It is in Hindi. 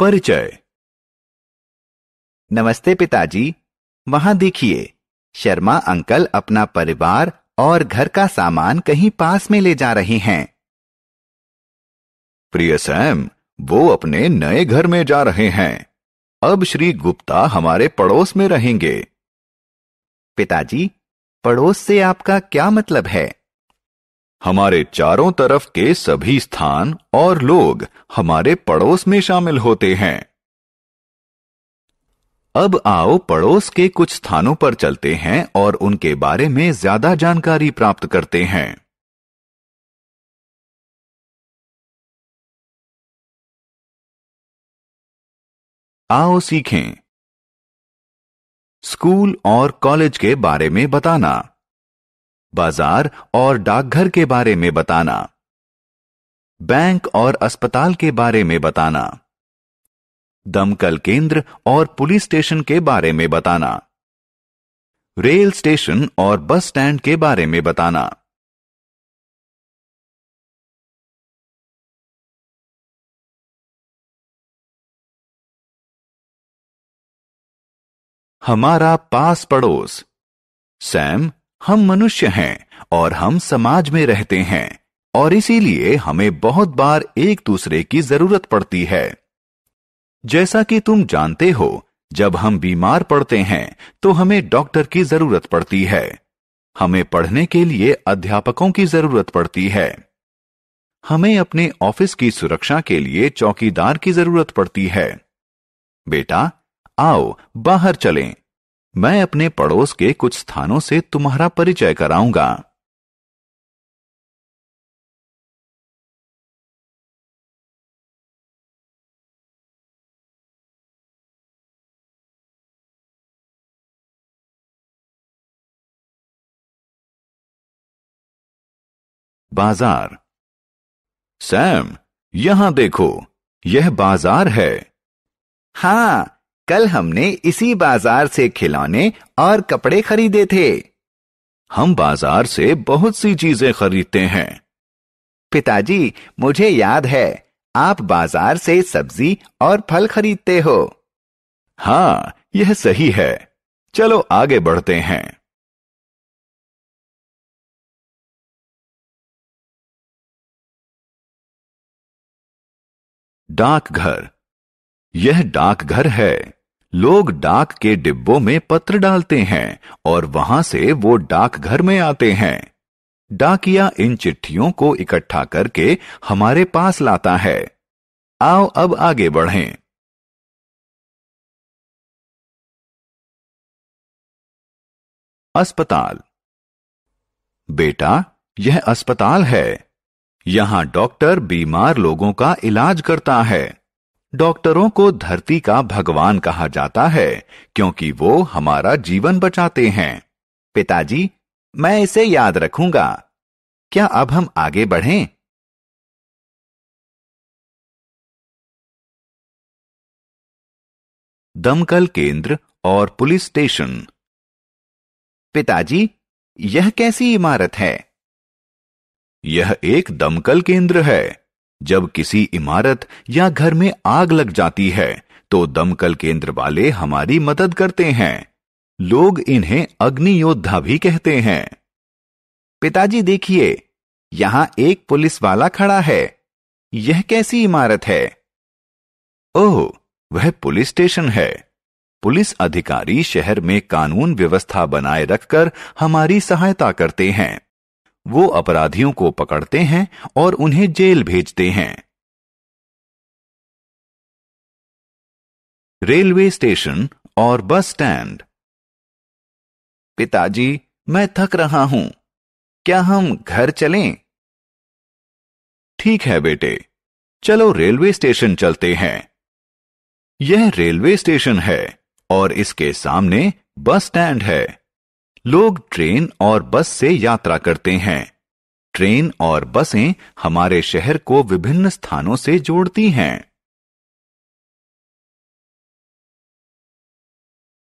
परिचय नमस्ते पिताजी वहां देखिए शर्मा अंकल अपना परिवार और घर का सामान कहीं पास में ले जा रहे हैं प्रिय सैम वो अपने नए घर में जा रहे हैं अब श्री गुप्ता हमारे पड़ोस में रहेंगे पिताजी पड़ोस से आपका क्या मतलब है हमारे चारों तरफ के सभी स्थान और लोग हमारे पड़ोस में शामिल होते हैं अब आओ पड़ोस के कुछ स्थानों पर चलते हैं और उनके बारे में ज्यादा जानकारी प्राप्त करते हैं आओ सीखें स्कूल और कॉलेज के बारे में बताना बाजार और डाकघर के बारे में बताना बैंक और अस्पताल के बारे में बताना दमकल केंद्र और पुलिस स्टेशन के बारे में बताना रेल स्टेशन और बस स्टैंड के बारे में बताना हमारा पास पड़ोस सैम हम मनुष्य हैं और हम समाज में रहते हैं और इसीलिए हमें बहुत बार एक दूसरे की जरूरत पड़ती है जैसा कि तुम जानते हो जब हम बीमार पड़ते हैं तो हमें डॉक्टर की जरूरत पड़ती है हमें पढ़ने के लिए अध्यापकों की जरूरत पड़ती है हमें अपने ऑफिस की सुरक्षा के लिए चौकीदार की जरूरत पड़ती है बेटा आओ बाहर चलें मैं अपने पड़ोस के कुछ स्थानों से तुम्हारा परिचय कराऊंगा बाजार सैम यहां देखो यह बाजार है हाँ कल हमने इसी बाजार से खिलौने और कपड़े खरीदे थे हम बाजार से बहुत सी चीजें खरीदते हैं पिताजी मुझे याद है आप बाजार से सब्जी और फल खरीदते हो हाँ यह सही है चलो आगे बढ़ते हैं डाकघर यह डाकघर है लोग डाक के डिब्बों में पत्र डालते हैं और वहां से वो डाकघर में आते हैं डाकिया इन चिट्ठियों को इकट्ठा करके हमारे पास लाता है आओ अब आगे बढ़ें। अस्पताल बेटा यह अस्पताल है यहां डॉक्टर बीमार लोगों का इलाज करता है डॉक्टरों को धरती का भगवान कहा जाता है क्योंकि वो हमारा जीवन बचाते हैं पिताजी मैं इसे याद रखूंगा क्या अब हम आगे बढ़ें? दमकल केंद्र और पुलिस स्टेशन पिताजी यह कैसी इमारत है यह एक दमकल केंद्र है जब किसी इमारत या घर में आग लग जाती है तो दमकल केंद्र वाले हमारी मदद करते हैं लोग इन्हें अग्नि योद्धा भी कहते हैं पिताजी देखिए यहां एक पुलिस वाला खड़ा है यह कैसी इमारत है ओह वह पुलिस स्टेशन है पुलिस अधिकारी शहर में कानून व्यवस्था बनाए रखकर हमारी सहायता करते हैं वो अपराधियों को पकड़ते हैं और उन्हें जेल भेजते हैं रेलवे स्टेशन और बस स्टैंड पिताजी मैं थक रहा हूं क्या हम घर चलें? ठीक है बेटे चलो रेलवे स्टेशन चलते हैं यह रेलवे स्टेशन है और इसके सामने बस स्टैंड है लोग ट्रेन और बस से यात्रा करते हैं ट्रेन और बसें हमारे शहर को विभिन्न स्थानों से जोड़ती हैं